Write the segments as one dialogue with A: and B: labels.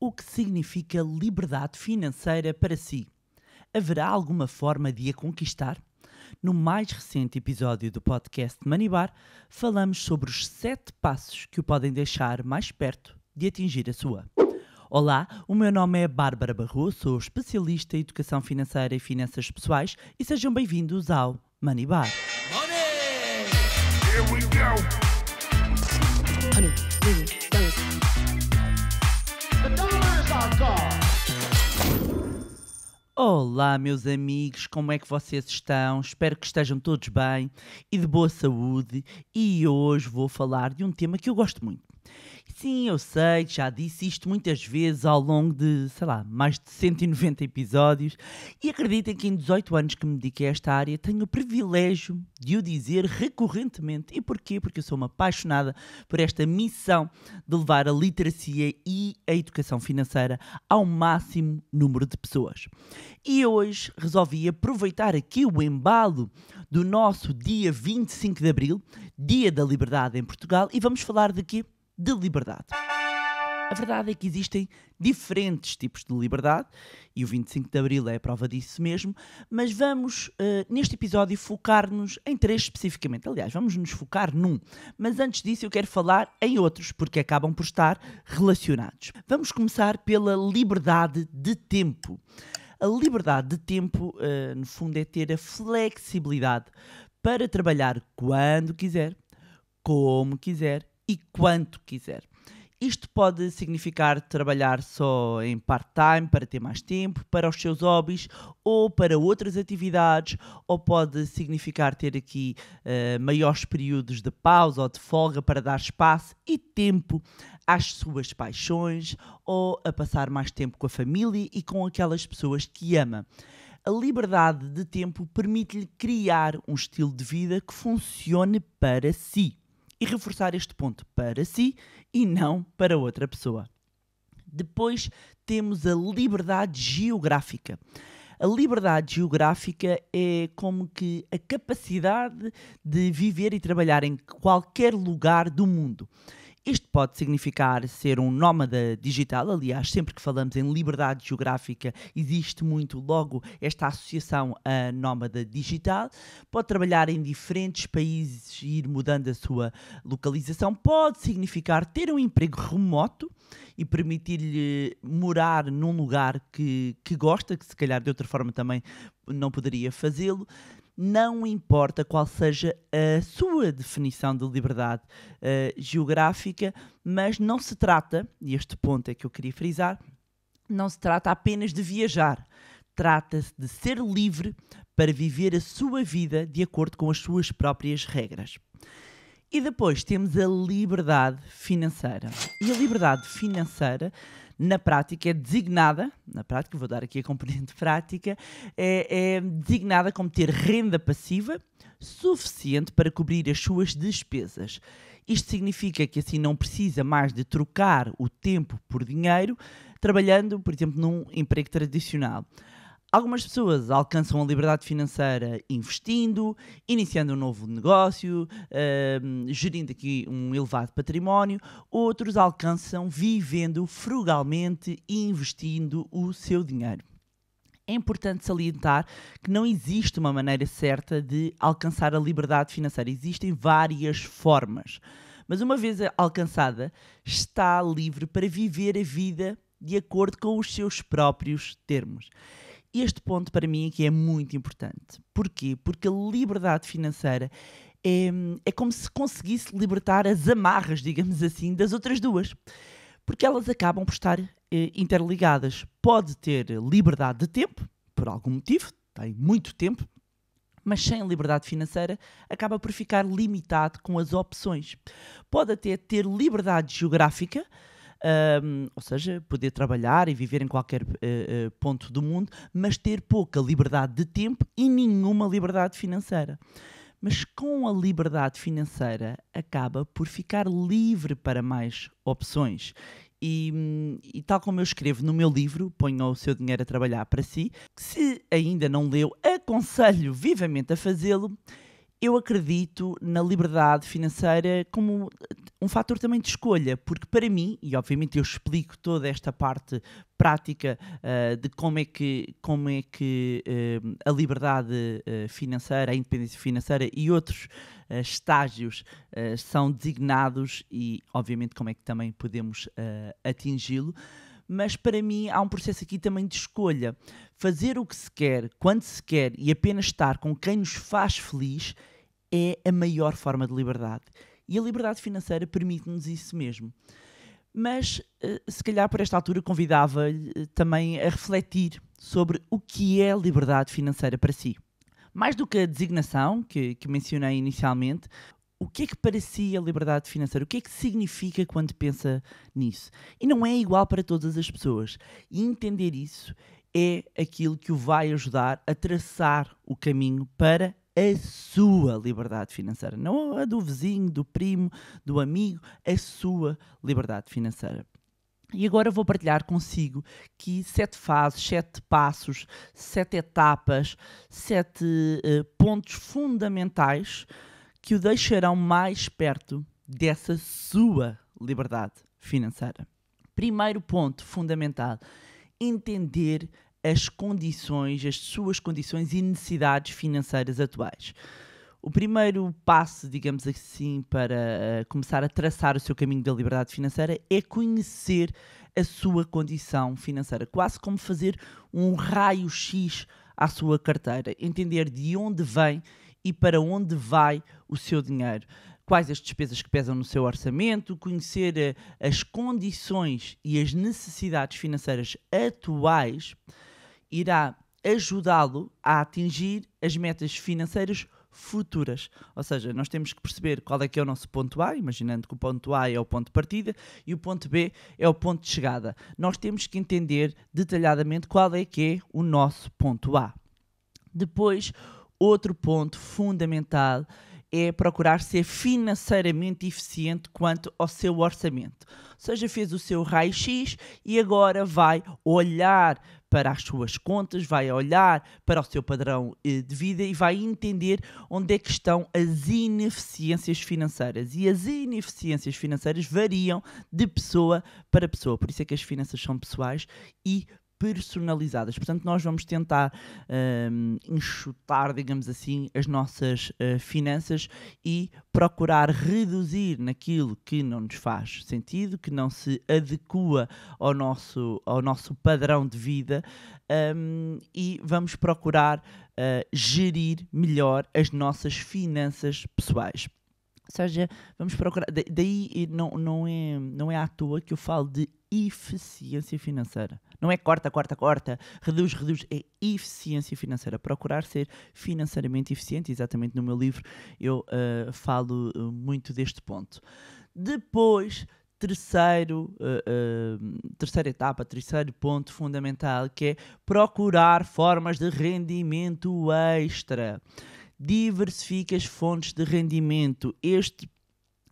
A: o que significa liberdade financeira para si? Haverá alguma forma de a conquistar? No mais recente episódio do podcast Manibar, falamos sobre os sete passos que o podem deixar mais perto de atingir a sua. Olá, o meu nome é Bárbara Barroso, sou especialista em educação financeira e finanças pessoais e sejam bem-vindos ao Manibar. Money! Here we go. Honey, Olá, meus amigos, como é que vocês estão? Espero que estejam todos bem e de boa saúde. E hoje vou falar de um tema que eu gosto muito. Sim, eu sei, já disse isto muitas vezes ao longo de, sei lá, mais de 190 episódios, e acreditem que em 18 anos que me dediquei a esta área tenho o privilégio de o dizer recorrentemente. E porquê? Porque eu sou uma apaixonada por esta missão de levar a literacia e a educação financeira ao máximo número de pessoas. E hoje resolvi aproveitar aqui o embalo do nosso dia 25 de abril, Dia da Liberdade em Portugal, e vamos falar de quê? de liberdade. A verdade é que existem diferentes tipos de liberdade e o 25 de Abril é a prova disso mesmo, mas vamos uh, neste episódio focar-nos em três especificamente. Aliás, vamos nos focar num, mas antes disso eu quero falar em outros porque acabam por estar relacionados. Vamos começar pela liberdade de tempo. A liberdade de tempo, uh, no fundo, é ter a flexibilidade para trabalhar quando quiser, como quiser e quanto quiser. Isto pode significar trabalhar só em part-time para ter mais tempo, para os seus hobbies ou para outras atividades, ou pode significar ter aqui uh, maiores períodos de pausa ou de folga para dar espaço e tempo às suas paixões ou a passar mais tempo com a família e com aquelas pessoas que ama. A liberdade de tempo permite-lhe criar um estilo de vida que funcione para si e reforçar este ponto para si e não para outra pessoa. Depois temos a liberdade geográfica. A liberdade geográfica é como que a capacidade de viver e trabalhar em qualquer lugar do mundo. Isto pode significar ser um nómada digital, aliás, sempre que falamos em liberdade geográfica, existe muito logo esta associação a nómada digital. Pode trabalhar em diferentes países e ir mudando a sua localização. Pode significar ter um emprego remoto e permitir-lhe morar num lugar que, que gosta, que se calhar de outra forma também não poderia fazê-lo não importa qual seja a sua definição de liberdade uh, geográfica, mas não se trata, e este ponto é que eu queria frisar, não se trata apenas de viajar. Trata-se de ser livre para viver a sua vida de acordo com as suas próprias regras. E depois temos a liberdade financeira. E a liberdade financeira na prática é designada, na prática, vou dar aqui a componente prática, é, é designada como ter renda passiva suficiente para cobrir as suas despesas. Isto significa que assim não precisa mais de trocar o tempo por dinheiro, trabalhando, por exemplo, num emprego tradicional. Algumas pessoas alcançam a liberdade financeira investindo, iniciando um novo negócio, uh, gerindo aqui um elevado património. Outros alcançam vivendo frugalmente e investindo o seu dinheiro. É importante salientar que não existe uma maneira certa de alcançar a liberdade financeira. Existem várias formas. Mas uma vez alcançada, está livre para viver a vida de acordo com os seus próprios termos. Este ponto para mim aqui é muito importante. Porquê? Porque a liberdade financeira é, é como se conseguisse libertar as amarras, digamos assim, das outras duas. Porque elas acabam por estar eh, interligadas. Pode ter liberdade de tempo, por algum motivo, tem muito tempo, mas sem liberdade financeira, acaba por ficar limitado com as opções. Pode até ter liberdade geográfica, um, ou seja, poder trabalhar e viver em qualquer uh, ponto do mundo, mas ter pouca liberdade de tempo e nenhuma liberdade financeira. Mas com a liberdade financeira acaba por ficar livre para mais opções. E, hum, e, tal como eu escrevo no meu livro, Ponha o seu dinheiro a trabalhar para si, se ainda não leu, aconselho vivamente a fazê-lo eu acredito na liberdade financeira como eh, um fator também de escolha, porque para mim, e obviamente eu explico toda esta parte prática uh, de como é que, como é que uh, a liberdade uh, financeira, a independência financeira e outros estágios são designados e, obviamente, como é que também podemos atingi-lo mas para mim há um processo aqui também de escolha. Fazer o que se quer, quando se quer e apenas estar com quem nos faz feliz é a maior forma de liberdade. E a liberdade financeira permite-nos isso mesmo. Mas eh, se calhar por esta altura convidava-lhe eh, também a refletir sobre o que é liberdade financeira para si. Mais do que a designação que, que mencionei inicialmente, o que é que parecia a liberdade financeira? O que é que significa quando pensa nisso? E não é igual para todas as pessoas. E entender isso é aquilo que o vai ajudar a traçar o caminho para a sua liberdade financeira. Não a do vizinho, do primo, do amigo, a sua liberdade financeira. E agora vou partilhar consigo que sete fases, sete passos, sete etapas, sete uh, pontos fundamentais que o deixarão mais perto dessa sua liberdade financeira. Primeiro ponto fundamental: entender as condições, as suas condições e necessidades financeiras atuais. O primeiro passo, digamos assim, para eh, começar a traçar o seu caminho da liberdade financeira é conhecer a sua condição financeira, quase como fazer um raio-x à sua carteira, entender de onde vem e para onde vai o seu dinheiro. Quais as despesas que pesam no seu orçamento, conhecer eh, as condições e as necessidades financeiras atuais irá ajudá-lo a atingir as metas financeiras futuras. Ou seja, nós temos que perceber qual é que é o nosso ponto A, imaginando que o ponto A é o ponto de partida e o ponto B é o ponto de chegada. Nós temos que entender detalhadamente qual é que é o nosso ponto A. Depois, Outro ponto fundamental é procurar ser financeiramente eficiente quanto ao seu orçamento. Ou seja, fez o seu raio-x e agora vai olhar para as suas contas, vai olhar para o seu padrão eh, de vida e vai entender onde é que estão as ineficiências financeiras. E as ineficiências financeiras variam de pessoa para pessoa. Por isso é que as finanças são pessoais e personalizadas. Portanto, nós vamos tentar um, enxutar, digamos assim, as nossas uh, finanças e procurar reduzir naquilo que não nos faz sentido, que não se adequa ao nosso, ao nosso padrão de vida um, e vamos procurar uh, gerir melhor as nossas finanças pessoais. Ou seja, vamos procurar. Daí não, não, é, não é à toa que eu falo de eficiência financeira. Não é corta, corta, corta, reduz, reduz, é eficiência financeira. Procurar ser financeiramente eficiente, exatamente no meu livro eu uh, falo ah, muito deste ponto. Depois, terceiro, uh, uh, terceira etapa, terceiro ponto fundamental, que é procurar formas de rendimento extra. Diversifique as fontes de rendimento. Este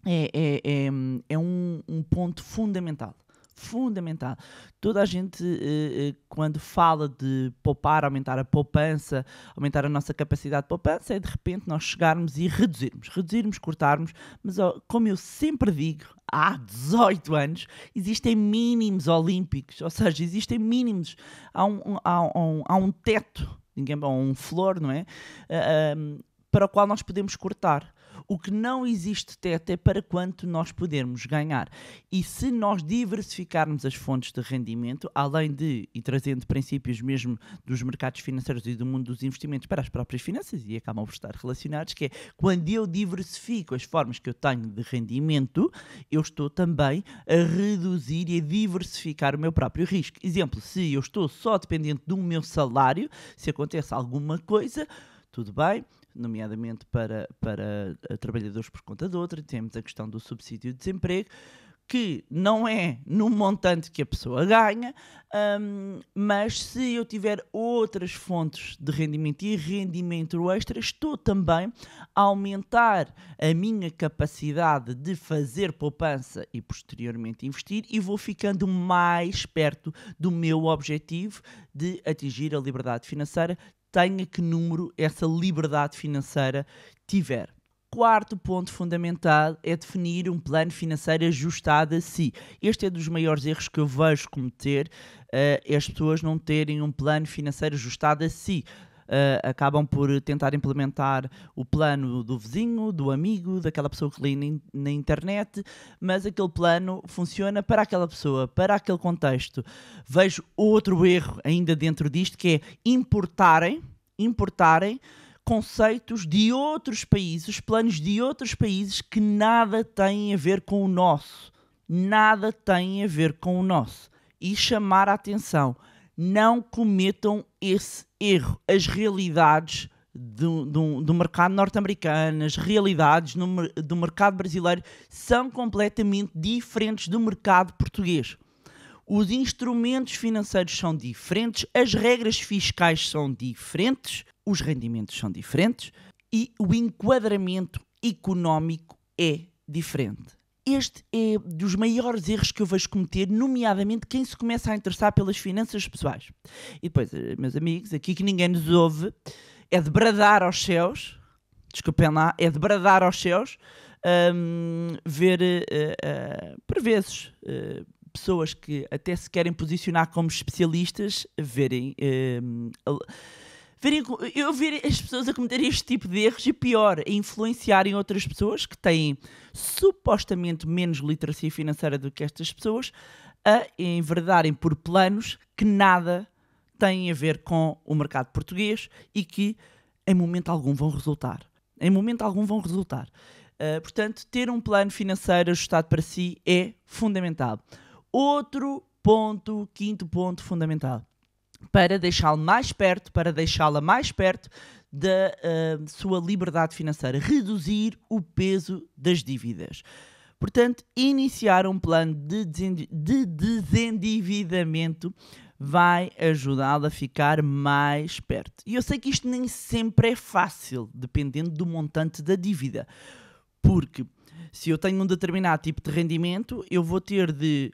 A: é, é, é, é um, um ponto fundamental fundamental. Toda a gente, eh, eh, quando fala de poupar, aumentar a poupança, aumentar a nossa capacidade de poupança, é de repente nós chegarmos e reduzirmos, reduzirmos, cortarmos, mas como eu sempre digo, há 18 anos, existem mínimos olímpicos, ou seja, existem mínimos, há um, há um, há um teto ninguém, ou um flor, não é? Uh, ah, um, ah, para o qual nós podemos cortar. O que não existe teto é para quanto nós podemos ganhar. E se nós diversificarmos as fontes de rendimento, além de, e trazendo princípios mesmo dos mercados financeiros e do mundo dos investimentos para as próprias finanças, e acabam por estar relacionados, que é quando eu diversifico as formas que eu tenho de rendimento, eu estou também a reduzir e a diversificar o meu próprio risco. Exemplo, se eu estou só dependente do meu salário, se acontece alguma coisa, tudo bem, nomeadamente para, para eh, trabalhadores por conta de outra, temos a questão do subsídio de desemprego, que não é no montante que a pessoa ganha, um, mas se eu tiver outras fontes de rendimento e rendimento extra, estou também a aumentar a minha capacidade de fazer poupança e posteriormente investir e vou ficando mais perto do meu objetivo de atingir a liberdade financeira, tenha que número essa liberdade financeira tiver. Quarto ponto fundamental é definir um plano financeiro ajustado a si. Este é dos maiores erros que eu vejo cometer, uh, as pessoas não terem um plano financeiro ajustado a si uh, acabam por tentar implementar o plano do vizinho, do amigo, daquela pessoa que lê na, na internet, mas aquele plano funciona para aquela pessoa, para aquele contexto. Vejo outro erro ainda dentro disto que é importarem, importarem conceitos de outros países, planos de outros países que nada têm a ver com o nosso. Nada tem a ver com o nosso. E chamar a atenção não cometam esse erro. As realidades do, do, do mercado norte-americano, as realidades no, do mercado brasileiro são completamente diferentes do mercado português. Os instrumentos financeiros são diferentes, as regras fiscais são diferentes, os rendimentos são diferentes e o enquadramento económico é diferente este é dos maiores erros que eu vejo cometer, nomeadamente quem se começa a interessar pelas finanças pessoais. E depois, eh, meus amigos, aqui que ninguém nos ouve, é de bradar aos céus, desculpem lá, é de bradar aos céus, um, ver, uh, uh, por vezes, uh, pessoas que até se querem posicionar como especialistas, verem. Hum, verem, eu ver as pessoas a cometerem este tipo de erros e pior, a influenciarem outras pessoas que têm supostamente menos literacia financeira do que estas pessoas a enverdarem por planos que nada têm a ver com o mercado português e que em momento algum vão resultar. Em momento algum vão resultar. Uh, portanto, ter um plano financeiro ajustado para si é fundamental. Outro ponto, quinto ponto fundamental para deixá-lo mais perto, para deixá-la mais perto da uh, sua liberdade financeira, reduzir o peso das dívidas. Portanto, iniciar um plano de, de desendividamento vai ajudá-la a ficar mais perto. E eu sei que isto nem sempre é fácil, dependendo do montante da dívida, porque se eu tenho um determinado tipo de rendimento, eu vou ter de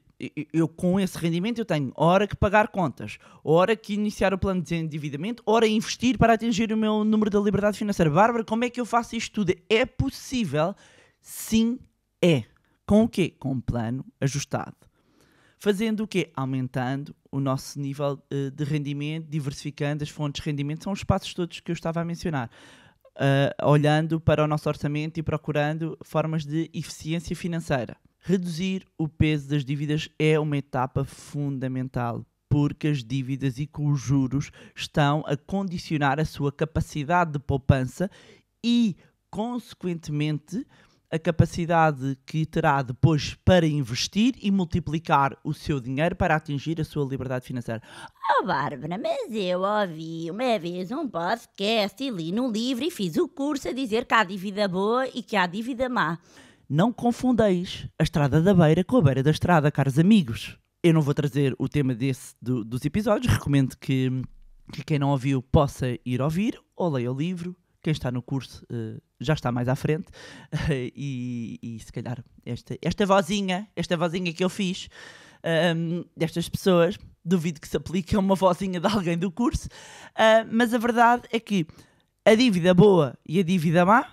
A: eu com esse rendimento eu tenho hora que pagar contas, hora que iniciar o plano de endividamento, hora investir para atingir o meu número da liberdade financeira. Bárbara, como é que eu faço isto tudo? É possível? Sim, é. Com o quê? Com um plano ajustado. Fazendo o quê? Aumentando o nosso nível eh, de rendimento, diversificando as fontes de rendimento, são os passos todos que eu estava a mencionar. Uh, olhando para o nosso orçamento e procurando formas de eficiência financeira. Reduzir o peso das dívidas é uma etapa fundamental, porque as dívidas e com os juros estão a condicionar a sua capacidade de poupança e, consequentemente, a capacidade que terá depois para investir e multiplicar o seu dinheiro para atingir a sua liberdade financeira. Oh, Bárbara, mas eu ouvi uma vez um podcast e li num livro e fiz o curso a dizer que há dívida boa e que há dívida má. Não confundais a Estrada da Beira com a Beira da Estrada, caros amigos. Eu não vou trazer o tema desse do, dos episódios, recomendo que, que, quem não ouviu possa ir ouvir ou leia o livro. Quem está no curso uh, já está mais à frente. Uh, e, e, se calhar esta, esta vozinha, esta vozinha que eu fiz um, ehm, destas pessoas, duvido que se aplique a uma vozinha de alguém do curso, uh, mas a verdade é que a dívida boa e a dívida má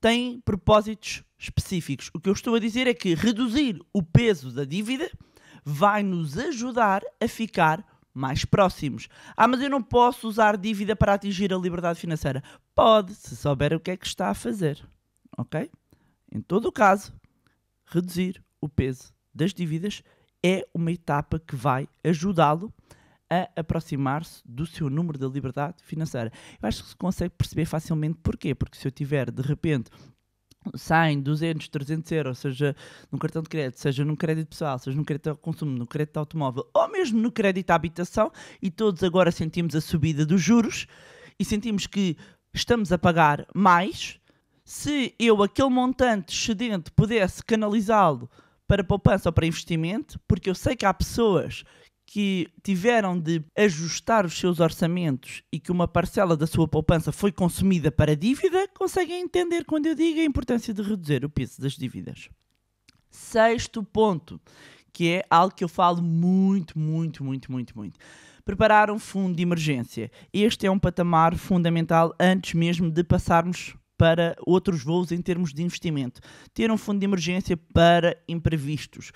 A: têm propósitos específicos. O que eu estou a dizer é que reduzir o peso da dívida vai nos ajudar a ficar mais próximos. Ah, mas eu não posso usar dívida para atingir a liberdade financeira. Pode, se souber o que é que está a fazer. Ok? Em todo o caso, reduzir o peso das dívidas é uma etapa que vai ajudá-lo a aproximar-se do seu número da liberdade financeira. Eu acho que se consegue perceber facilmente porquê, porque se eu tiver de repente saem 200, 300 euros, seja num cartão de crédito, seja num crédito pessoal, seja num crédito ao consumo, no crédito de automóvel ou mesmo no crédito à habitação, e todos agora sentimos a subida dos juros e sentimos que estamos a pagar mais. Se eu aquele montante excedente pudesse canalizá-lo para poupança ou para investimento, porque eu sei que há pessoas que tiveram de ajustar os seus orçamentos e que uma parcela da sua poupança foi consumida para dívida, conseguem entender quando eu digo a importância de reduzir o peso das dívidas. Sexto ponto, que é algo que eu falo muito, muito, muito, muito, muito. Preparar um fundo de emergência. Este é um patamar fundamental antes mesmo de passarmos para outros voos em termos de investimento. Ter um fundo de emergência para imprevistos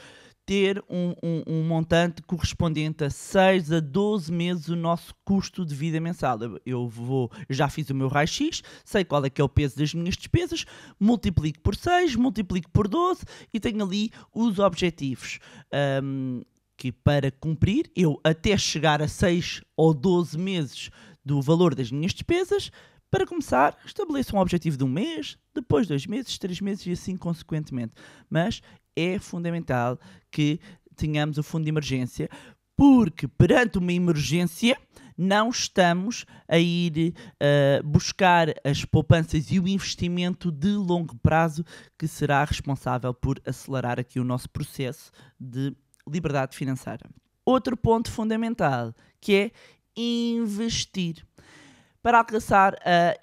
A: ter um, um, um, montante correspondente a 6 a 12 meses o nosso custo de vida mensal. Eu vou, já fiz o meu raio-x, sei qual é que é o peso das minhas despesas, multiplico por 6, multiplico por 12 e tenho ali os objetivos. Um, que para cumprir, eu até chegar a 6 ou 12 meses do valor das minhas despesas, para começar, estabeleço um objetivo de um mês, depois dois meses, três meses e assim consequentemente. Mas é fundamental que tenhamos o fundo de emergência, porque perante uma emergência não estamos a ir uh, buscar as poupanças e o investimento de longo prazo que será responsável por acelerar aqui o nosso processo de liberdade financeira. Outro ponto fundamental que é investir. Para alcançar a,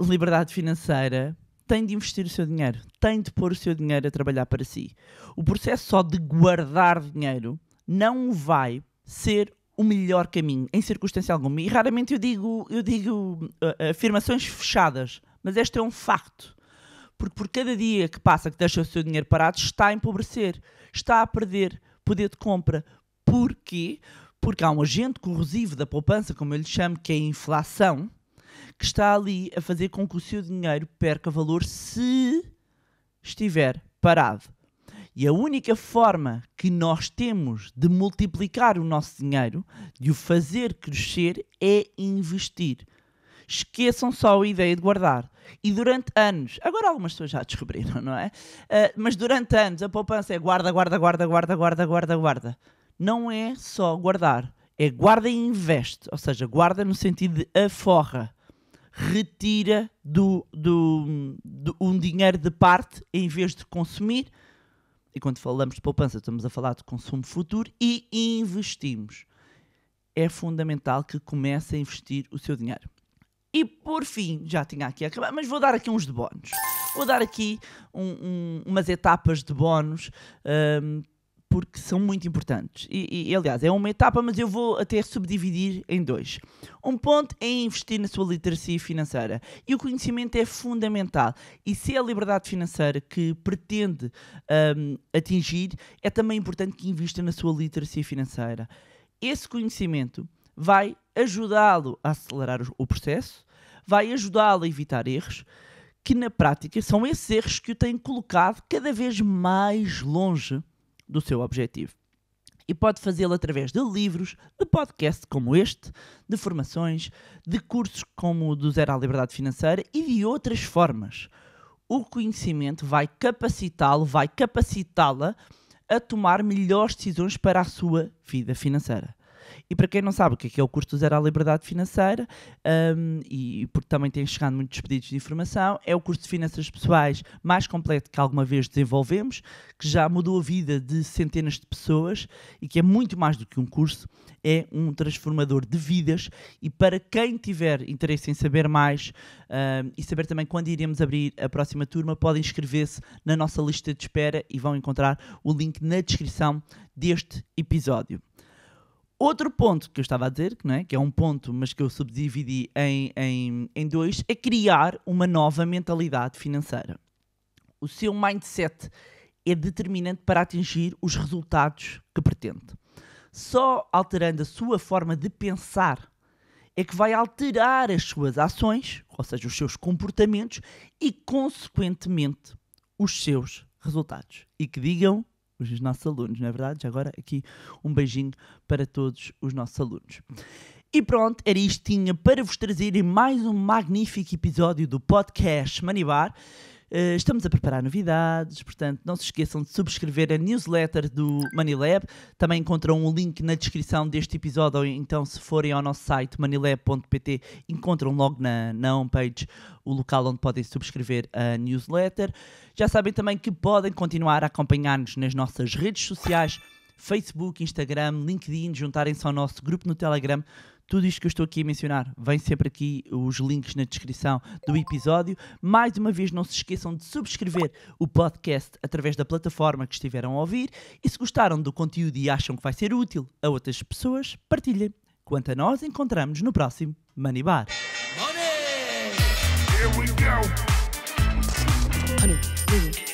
A: a liberdade financeira, tem de investir o seu dinheiro, tem de pôr o seu dinheiro a trabalhar para si. O processo só de guardar dinheiro não vai ser o melhor caminho, em circunstância alguma. E raramente eu digo, eu digo uh, uh, afirmações fechadas, mas este é um facto. Porque por cada dia que passa que deixa o seu dinheiro parado, está a empobrecer, está a perder poder de compra. Porquê? Porque há um agente corrosivo da poupança, como eu lhe chamo, que é a inflação, que está ali a fazer com que o seu dinheiro perca valor se estiver parado. E a única forma que nós temos de multiplicar o nosso dinheiro, de o fazer crescer, é investir. Esqueçam só a ideia de guardar. E durante anos, agora algumas pessoas já descobriram, não é? Uh, mas durante anos a poupança é guarda, guarda, guarda, guarda, guarda, guarda, guarda. Não é só guardar, é guarda e investe, ou seja, guarda no sentido de aforra retira do, do, do, um dinheiro de parte em vez de consumir. E quando falamos de poupança, estamos a falar de consumo futuro e investimos. É fundamental que comece a investir o seu dinheiro. E por fim, já tinha aqui acabado, mas vou dar aqui uns de bónus. Vou dar aqui um, um, umas etapas de bónus um, porque são muito importantes. E, e, aliás, é uma etapa, mas eu vou até subdividir em dois. Um ponto é investir na sua literacia financeira. E o conhecimento é fundamental. E se é a liberdade financeira que pretende um, atingir, é também importante que invista na sua literacia financeira. Esse conhecimento vai ajudá-lo a acelerar o processo, vai ajudá-lo a evitar erros que na prática são esses erros que o têm colocado cada vez mais longe do seu objetivo. E pode fazê-lo através de livros, de podcasts como este, de formações, de cursos como o do Zero à Liberdade Financeira e de outras formas. O conhecimento vai capacitá-lo, vai capacitá-la a tomar melhores decisões para a sua vida financeira. E para quem não sabe o que é, que é o custo zero à liberdade financeira, um, e porque também têm chegado muitos pedidos de informação, é o curso de finanças pessoais mais completo que alguma vez desenvolvemos, que já mudou a vida de centenas de pessoas e que é muito mais do que um curso, é um transformador de vidas. E para quem tiver interesse em saber mais um, e saber também quando iremos abrir a próxima turma, podem inscrever-se na nossa lista de espera e vão encontrar o link na descrição deste episódio. Outro ponto que eu estava a dizer, que, não é? que é um ponto, mas que eu subdividi em, em, em dois, é criar uma nova mentalidade financeira. O seu mindset é determinante para atingir os resultados que pretende. Só alterando a sua forma de pensar é que vai alterar as suas ações, ou seja, os seus comportamentos e, consequentemente, os seus resultados. E que digam os nossos alunos, não é verdade? Já agora aqui um beijinho para todos os nossos alunos. E pronto, era isto tinha para vos trazer mais um magnífico episódio do podcast Manibar. Eh, estamos a preparar novidades, portanto, não se esqueçam de subscrever a newsletter do Manilab. Também encontram um link na descrição deste episódio, ou então, se forem ao nosso site manilab.pt, encontram logo na, na homepage o local onde podem subscrever a newsletter. Já sabem também que podem continuar a acompanhar-nos nas nossas redes sociais. Facebook, Instagram, LinkedIn, juntarem-se ao nosso grupo no Telegram tudo isto que eu estou aqui a mencionar, vem sempre aqui os links na descrição do episódio. Mais uma vez, não se esqueçam de subscrever o podcast através da plataforma que estiveram a ouvir. E se gostaram do conteúdo e acham que vai ser útil a outras pessoas, partilhem. Quanto a nós, encontramos no próximo Money Bar. Money! Here we go. Honey,